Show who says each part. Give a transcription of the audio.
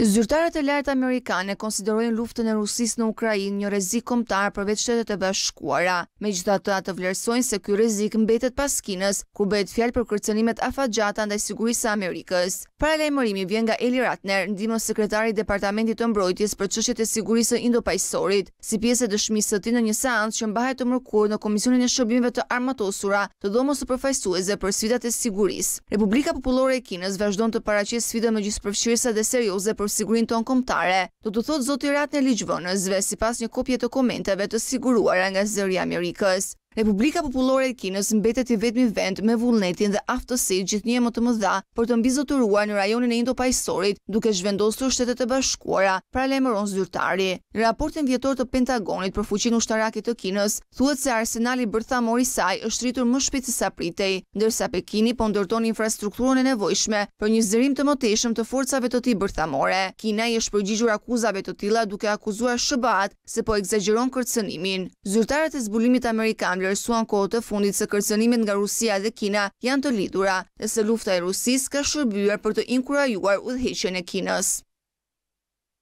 Speaker 1: Zyrtarët e lartë amerikane konsiderojnë luftën e Rusis në Ukrajin një rezik komtar përvec qëtet e bashkuara. Me gjitha të atë vlerësojnë se kjo rezik mbetet pas Kines, kur bëhet fjalë për kërcenimet afagjata ndaj sigurisë Amerikës. Paralej mërimi vjen nga Eli Ratner, ndimo sekretari Departamentit të mbrojtjes për qështet e sigurisë Indo-Pajsorit, si pjesë e dëshmisë të ti në një seancë që mbahet të mërkur në Komisionin e Shërbimve të Armatosura të dhomo së përfajsueze për sfidat e sigurisë. Republika e të sfida me dhe serioze për për sigurin tonë komptare, do të thotë zotirat në liqëvënësve si pas një kopje të komenteve të siguruara nga zëri Amerikës. Republika Popullore e Kinës mbetet i vetmi vend me vullnetin dhe aftësi gjithnje më të më dha për të mbizoturuar në rajonin e Indo-Pajsorit duke zhvendostur shtetet e bashkuara pra le mëron zyrtari. Raportin vjetor të Pentagonit për fuqin shtarakit të Kinës thuet se arsenali bërtha mori saj është rritur më shpiti se sa pritej, ndërsa Pekini po ndërton infrastrukturën e nevojshme për një zërim të moteshëm të forcave të ti bërtha more. Kina i është përgjigjur akuzave të tila duke akuzuar shëbat se po egzageron kërcënimin. Zyrtarët e zbulimit Amerikan vlerësuan kohë të fundit se kërcënimet nga Rusia dhe Kina janë të lidura, dhe se lufta e Rusis ka shërbyer për të inkurajuar udhëheqjen e Kinës.